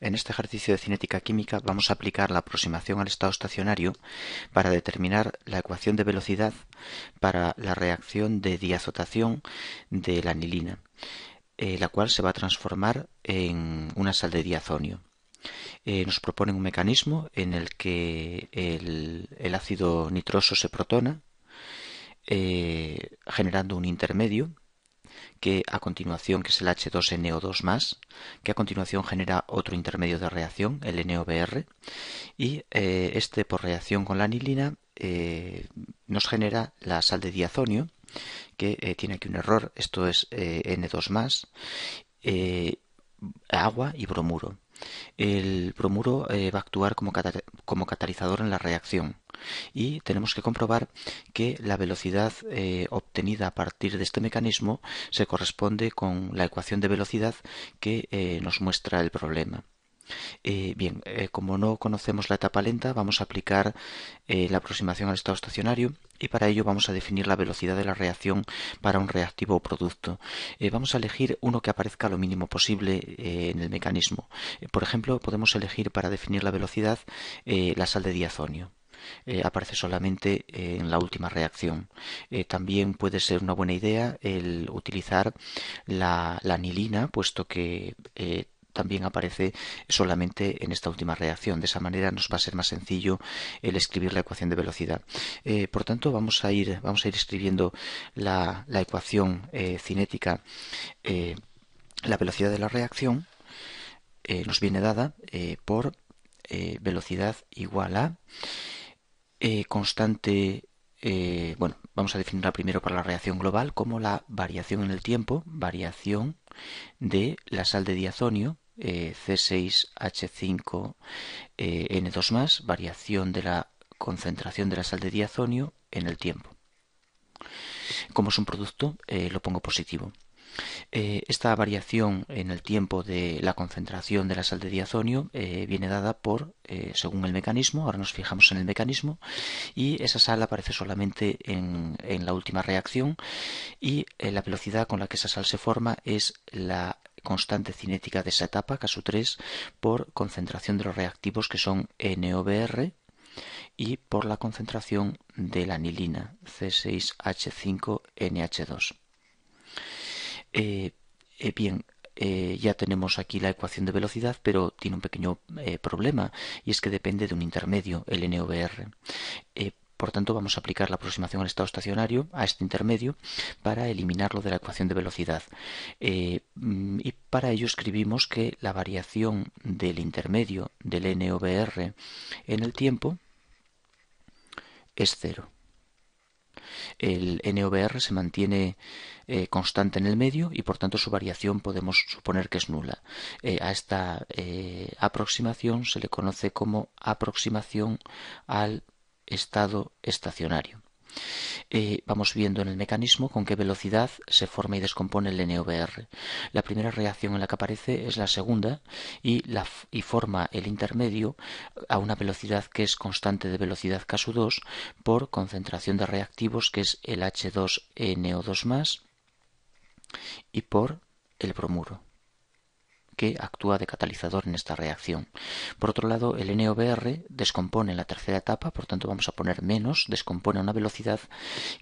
En este ejercicio de cinética química vamos a aplicar la aproximación al estado estacionario para determinar la ecuación de velocidad para la reacción de diazotación de la anilina, eh, la cual se va a transformar en una sal de diazonio. Eh, nos proponen un mecanismo en el que el, ácido nitroso se protona, eh, generando un intermedio que a continuación, que es el H2NO2+, que a continuación genera otro intermedio de reacción, el NOBr, y eh, este por reacción con la anilina eh, nos genera la sal de diazonio, que eh, tiene aquí un error, esto es N2+, agua y bromuro el bromuro eh, va a actuar como, catalizador en la reacción y tenemos que comprobar que la velocidad eh, obtenida a partir de este mecanismo se corresponde con la ecuación de velocidad que eh, nos muestra el problema. Eh, bien, eh, como no conocemos la etapa lenta, vamos a aplicar eh, la aproximación al estado estacionario y para ello vamos a definir la velocidad de la reacción para un reactivo o producto. vamos a elegir uno que aparezca lo mínimo posible en el mecanismo. por ejemplo, podemos elegir para definir la velocidad la sal de diazonio. aparece solamente en la última reacción. también puede ser una buena idea el utilizar la, la anilina, puesto que también aparece solamente en esta última reacción. De esa manera nos va a ser más sencillo el escribir la ecuación de velocidad. Eh, por tanto, vamos a ir, vamos a ir escribiendo la, ecuación eh, cinética, eh, la velocidad de la reacción nos viene dada por velocidad igual a constante bueno, vamos a definirla primero para la reacción global como la variación en el tiempo, variación de la sal de diazonio eh, C6H5N2+, eh, variación de la concentración de la sal de diazonio en el tiempo. Como es un producto, eh, lo pongo positivo. esta variación en el tiempo de la concentración de la sal de diazonio viene dada por, según el mecanismo, ahora nos fijamos en el mecanismo, y esa sal aparece solamente en la última reacción y la velocidad con la que esa sal se forma es la constante cinética de esa etapa, caso 3, por concentración de los reactivos que son NOBr y por la concentración de la anilina C6H5NH2. Eh, eh, bien, eh, ya tenemos aquí la ecuación de velocidad, pero tiene un pequeño problema y es que depende de un intermedio, el NOBR. Por tanto, vamos a aplicar la aproximación al estado estacionario a este intermedio para eliminarlo de la ecuación de velocidad. Eh, mm, y para ello escribimos que la variación del intermedio del NOVR en el tiempo es cero. El NOVR se mantiene eh, constante en el medio y por tanto su variación podemos suponer que es nula. Eh, a esta aproximación se le conoce como aproximación al estado estacionario. Eh, vamos viendo en el mecanismo con qué velocidad se forma y descompone el NOBR. La primera reacción en la que aparece es la segunda y, forma el intermedio a una velocidad que es constante de velocidad k 2 por concentración de reactivos que es el H2NO2 y por el bromuro que actúa de catalizador en esta reacción. Por otro lado, el NOBR descompone en la tercera etapa, por tanto vamos a poner menos, descompone a una velocidad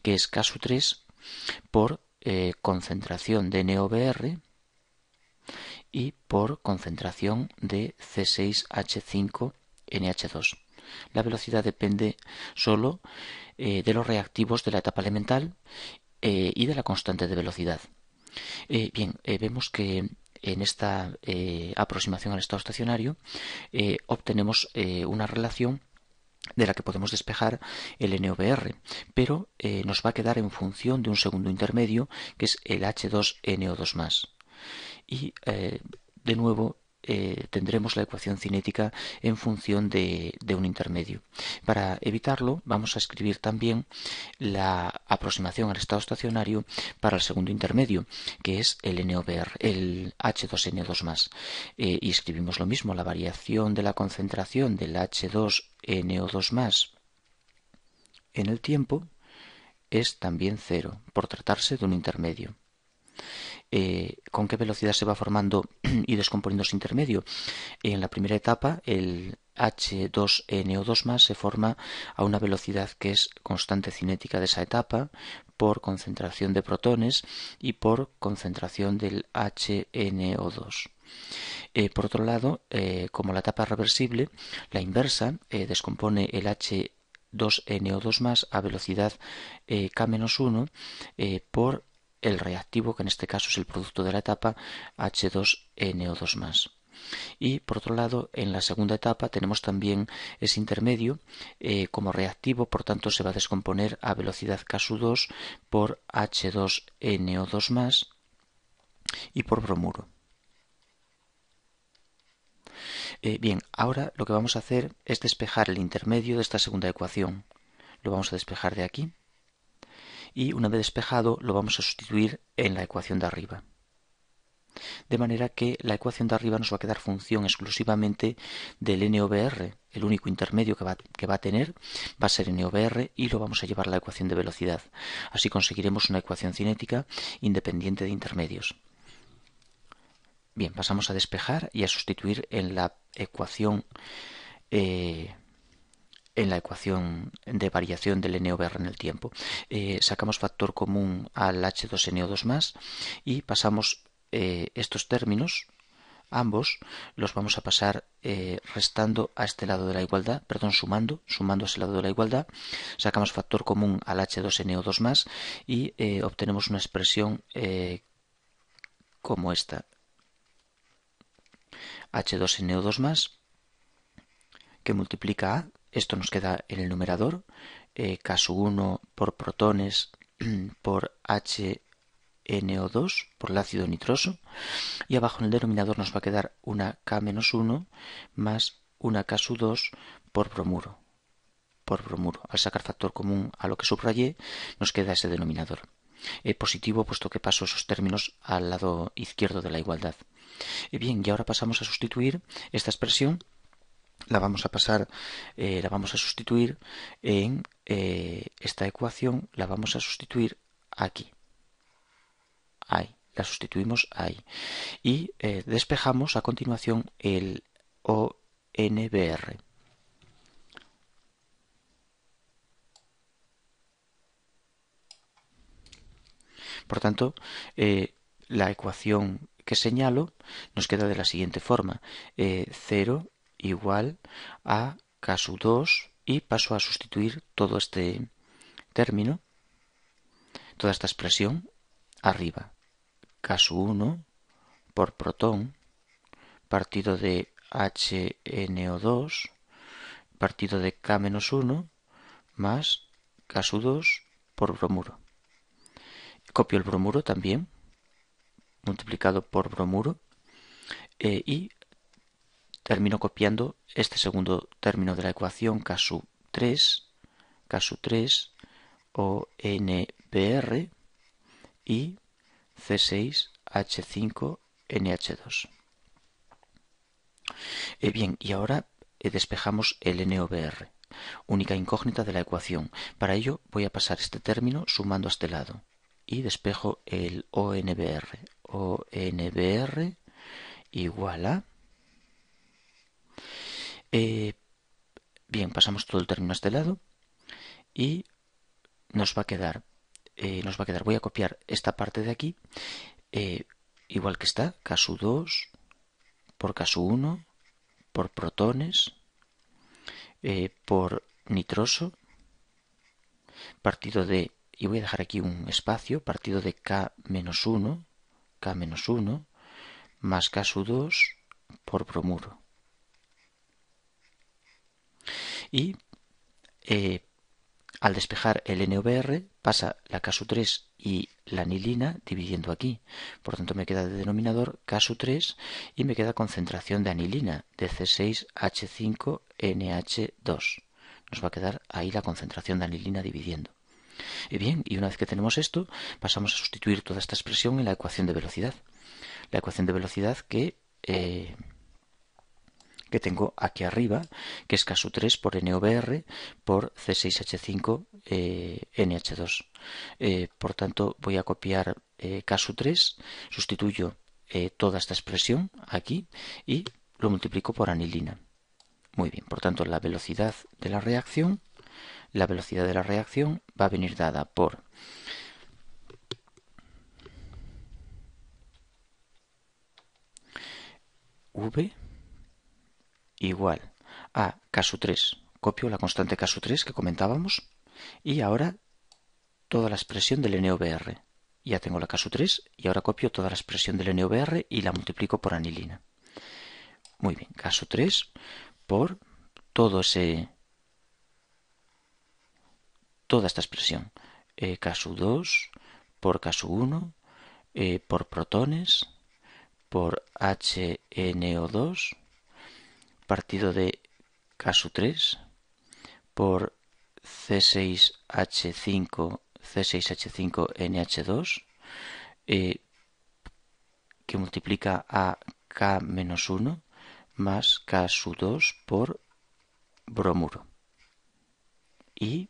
que es k 3 por eh, concentración de NOBR y por concentración de C6H5NH2. La velocidad depende solo eh, de los reactivos de la etapa elemental eh, y de la constante de velocidad. bien, vemos que en esta eh, aproximación al estado estacionario, eh, obtenemos eh, una relación de la que podemos despejar el NOVR, pero nos va a quedar en función de un segundo intermedio que es el H2NO2+. Y de nuevo eh, tendremos la ecuación cinética en función de, un intermedio. Para evitarlo, vamos a escribir también la aproximación al estado estacionario para el segundo intermedio, que es el NOBR, el h 2 no 2 y escribimos lo mismo, la variación de la concentración del H2NO2+, en el tiempo es también cero, por tratarse de un intermedio. Eh, con qué velocidad se va formando y descomponiendo ese intermedio. En la primera etapa, el H2NO2 se forma a una velocidad que es constante cinética de esa etapa por concentración de protones y por concentración del HNO2. Eh, por otro lado, eh, como la etapa reversible, la inversa descompone el H2NO2 a velocidad K-1 por el reactivo, que en este caso es el producto de la etapa H2NO2+. Y por otro lado, en la segunda etapa tenemos también ese intermedio eh, como reactivo, por tanto se va a descomponer a velocidad k 2 por H2NO2 y por bromuro. Eh, bien, ahora lo que vamos a hacer es despejar el intermedio de esta segunda ecuación. Lo vamos a despejar de aquí y una vez despejado lo vamos a sustituir en la ecuación de arriba. De manera que la ecuación de arriba nos va a quedar función exclusivamente del n El único intermedio que va, a tener va a ser n y lo vamos a llevar a la ecuación de velocidad. Así conseguiremos una ecuación cinética independiente de intermedios. Bien, pasamos a despejar y a sustituir en la ecuación eh, en la ecuación de variación del NOBR en el tiempo. Eh, sacamos factor común al H2NO2 y pasamos eh, estos términos, ambos, los vamos a pasar eh, restando a este lado de la igualdad, perdón, sumando, sumando a ese lado de la igualdad, sacamos factor común al H2NO2 más y obtenemos una expresión como esta. H2NO2 más que multiplica a esto nos queda en el numerador, k eh, caso 1 por protones por HNO2, por el ácido nitroso, y abajo en el denominador nos va a quedar una K-1 más una k 2 por bromuro. Por bromuro. Al sacar factor común a lo que subrayé, nos queda ese denominador. Eh, positivo, puesto que paso esos términos al lado izquierdo de la igualdad. Eh, bien, y ahora pasamos a sustituir esta expresión la vamos a pasar, eh, la vamos a sustituir en eh, esta ecuación, la vamos a sustituir aquí. Ahí, la sustituimos ahí. Y eh, despejamos a continuación el ONBR. Por tanto, la ecuación que señalo nos queda de la siguiente forma. 0 igual a caso 2 y paso a sustituir todo este término, toda esta expresión arriba. caso 1 por protón partido de HNO2 partido de K-1 más caso 2 por bromuro. Copio el bromuro también multiplicado por bromuro eh, y termino copiando este segundo término de la ecuación K 3, K 3 o y C6H5NH2. Eh, bien, y ahora eh, despejamos el NOBR, única incógnita de la ecuación. Para ello voy a pasar este término sumando a este lado y despejo el ONBR. ONBR igual a eh, bien, pasamos todo el término a este lado y nos va a quedar, eh, nos va a quedar, voy a copiar esta parte de aquí, eh, igual que está, caso 2 por caso 1 por protones por nitroso partido de, y voy a dejar aquí un espacio, partido de K-1, menos K-1 menos más caso 2 por bromuro y eh, al despejar el NVR pasa la caso 3 y la anilina dividiendo aquí. Por tanto me queda de denominador caso 3 y me queda concentración de anilina de C6H5NH2. Nos va a quedar ahí la concentración de anilina dividiendo. Y bien, y una vez que tenemos esto, pasamos a sustituir toda esta expresión en la ecuación de velocidad. La ecuación de velocidad que... Eh, que tengo aquí arriba, que es caso 3 por NOBR por C6H5 eh, NH2. Eh, por tanto, voy a copiar eh, caso 3, sustituyo toda esta expresión aquí y lo multiplico por anilina. Muy bien, por tanto, la velocidad de la reacción, la velocidad de la reacción va a venir dada por V igual a caso 3. Copio la constante caso 3 que comentábamos y ahora toda la expresión del NOBR. Ya tengo la caso 3 y ahora copio toda la expresión del NOBR y la multiplico por anilina. Muy bien, caso 3 por todo ese toda esta expresión. Eh, caso 2 por caso 1 eh, por protones por HNO2 partido de caso 3 por C6H5, C6H5NH2, eh, que multiplica a K-1 más K 2 por bromuro y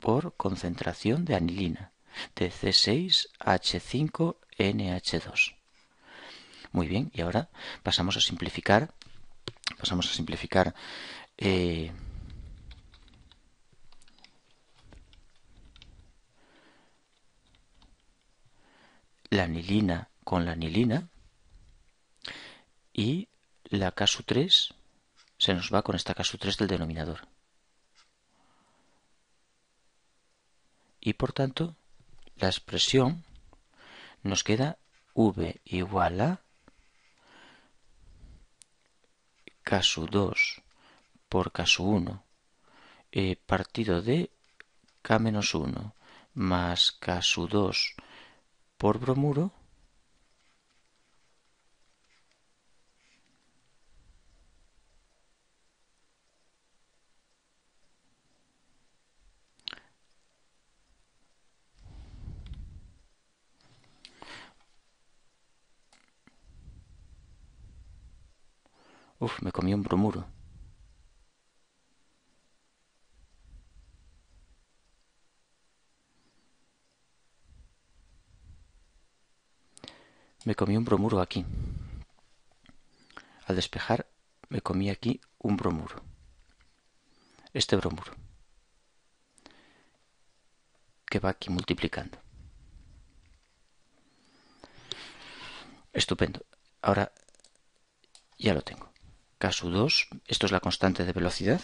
por concentración de anilina de C6H5NH2. Muy bien, y ahora pasamos a simplificar pasamos a simplificar eh, la anilina con la anilina y la caso 3 se nos va con esta caso 3 del denominador. Y por tanto, la expresión nos queda V igual a caso 2 por caso 1 eh, partido de K-1 más caso 2 por bromuro me comí un bromuro. Me comí un bromuro aquí. Al despejar, me comí aquí un bromuro. Este bromuro. Que va aquí multiplicando. Estupendo. Ahora ya lo tengo caso 2 esto es la constante de velocidad.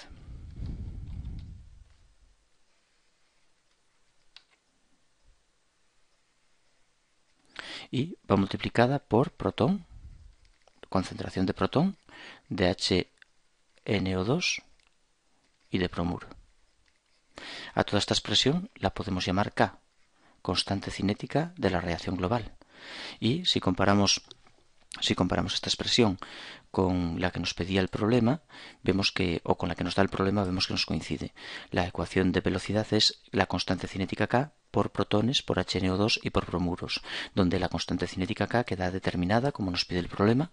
Y va multiplicada por protón, concentración de protón, de HNO2 y de bromuro. A toda esta expresión la podemos llamar K, constante cinética de la reacción global. Y si comparamos si comparamos esta expresión con la que nos pedía el problema, vemos que, o con la que nos da el problema, vemos que nos coincide. La ecuación de velocidad es la constante cinética K por protones, por HNO2 y por bromuros, donde la constante cinética K queda determinada, como nos pide el problema,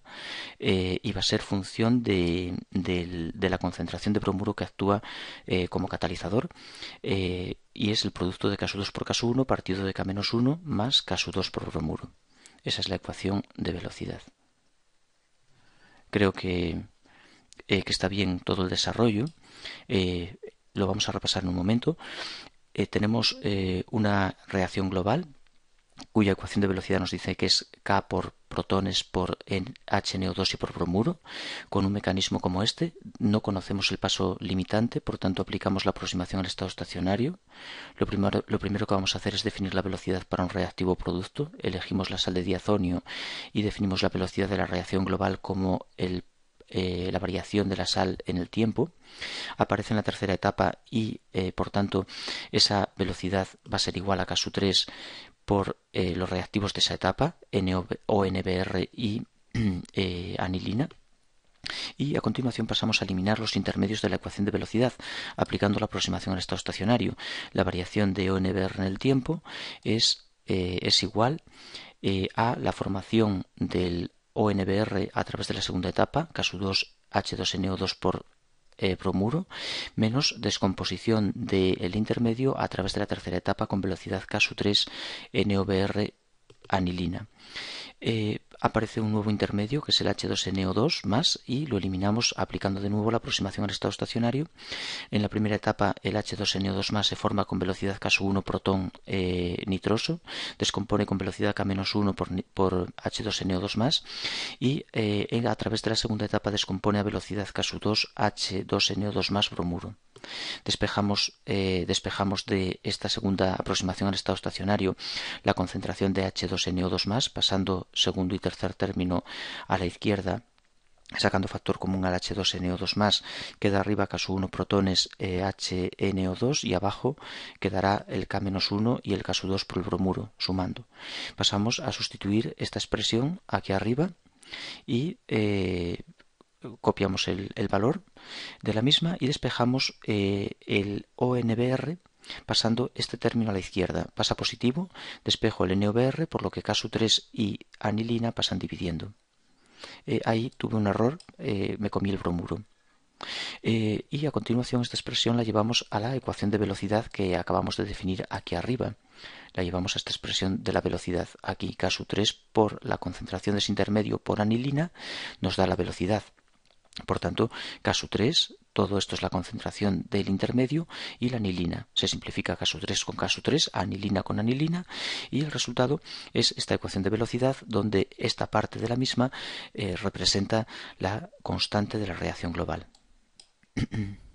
eh, y va a ser función de, la concentración de bromuro que actúa eh, como catalizador, eh, y es el producto de k 2 por k 1 partido de K-1 más k 2 por bromuro. Esa es la ecuación de velocidad. Creo que, eh, que está bien todo el desarrollo. Eh, lo vamos a repasar en un momento. Eh, tenemos una reacción global cuya ecuación de velocidad nos dice que es K por protones por HNO2 y por bromuro. Con un mecanismo como este no conocemos el paso limitante, por tanto aplicamos la aproximación al estado estacionario. Lo primero, lo primero que vamos a hacer es definir la velocidad para un reactivo producto. Elegimos la sal de diazonio y definimos la velocidad de la reacción global como eh, la variación de la sal en el tiempo. Aparece en la tercera etapa y, eh, por tanto, esa velocidad va a ser igual a K3 por eh, los reactivos de esa etapa, ONBR y eh, anilina. Y a continuación pasamos a eliminar los intermedios de la ecuación de velocidad, aplicando la aproximación al estado estacionario. La variación de ONBR en el tiempo es, eh, es igual a la formación del ONBR a través de la segunda etapa, caso 2 H2NO2 por bromuro eh, menos descomposición del intermedio a través de la tercera etapa con velocidad caso 3 NOVR anilina. Eh, aparece un nuevo intermedio que es el H2NO2 y lo eliminamos aplicando de nuevo la aproximación al estado estacionario. En la primera etapa el H2NO2 se forma con velocidad K1 protón eh, nitroso, descompone con velocidad K-1 por, H2NO2 y eh, a través de la segunda etapa descompone a velocidad K2 H2NO2 bromuro. Despejamos, eh, despejamos de esta segunda aproximación al estado estacionario la concentración de H2NO2, pasando segundo y tercer término a la izquierda sacando factor común al H2NO2+, queda arriba K1 protones HNO2 eh, y abajo quedará el K-1 y el K2 por el bromuro, sumando. Pasamos a sustituir esta expresión aquí arriba y eh, copiamos el, valor de la misma y despejamos eh, el ONBR pasando este término a la izquierda. Pasa positivo, despejo el NOBR, por lo que caso 3 y anilina pasan dividiendo. Eh, ahí tuve un error, eh, me comí el bromuro. y a continuación esta expresión la llevamos a la ecuación de velocidad que acabamos de definir aquí arriba. La llevamos a esta expresión de la velocidad. Aquí caso 3 por la concentración de ese intermedio por anilina nos da la velocidad. Por tanto, caso 3, todo esto es la concentración del intermedio y la anilina. Se simplifica caso 3 con caso 3, anilina con anilina, y el resultado es esta ecuación de velocidad donde esta parte de la misma eh, representa la constante de la reacción global.